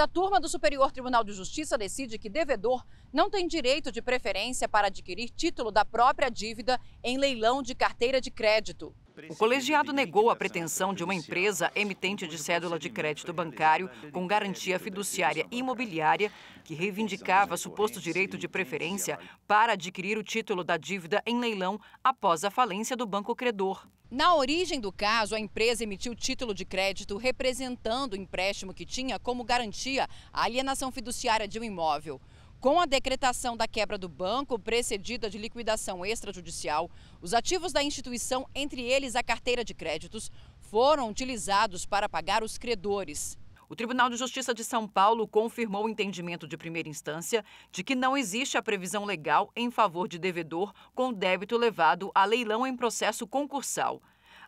quarta turma do Superior Tribunal de Justiça decide que devedor não tem direito de preferência para adquirir título da própria dívida em leilão de carteira de crédito. O colegiado negou a pretensão de uma empresa emitente de cédula de crédito bancário com garantia fiduciária imobiliária que reivindicava suposto direito de preferência para adquirir o título da dívida em leilão após a falência do banco credor. Na origem do caso, a empresa emitiu título de crédito representando o empréstimo que tinha como garantia a alienação fiduciária de um imóvel. Com a decretação da quebra do banco, precedida de liquidação extrajudicial, os ativos da instituição, entre eles a carteira de créditos, foram utilizados para pagar os credores. O Tribunal de Justiça de São Paulo confirmou o entendimento de primeira instância de que não existe a previsão legal em favor de devedor com débito levado a leilão em processo concursal.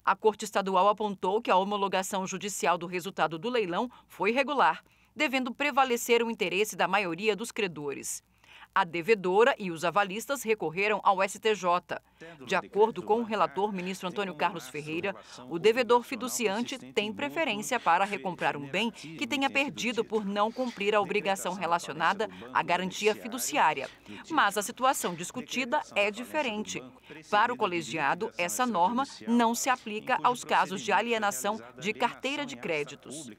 A Corte Estadual apontou que a homologação judicial do resultado do leilão foi regular devendo prevalecer o interesse da maioria dos credores. A devedora e os avalistas recorreram ao STJ. De acordo com o relator ministro Antônio Carlos Ferreira, o devedor fiduciante tem preferência para recomprar um bem que tenha perdido por não cumprir a obrigação relacionada à garantia fiduciária. Mas a situação discutida é diferente. Para o colegiado, essa norma não se aplica aos casos de alienação de é carteira de créditos.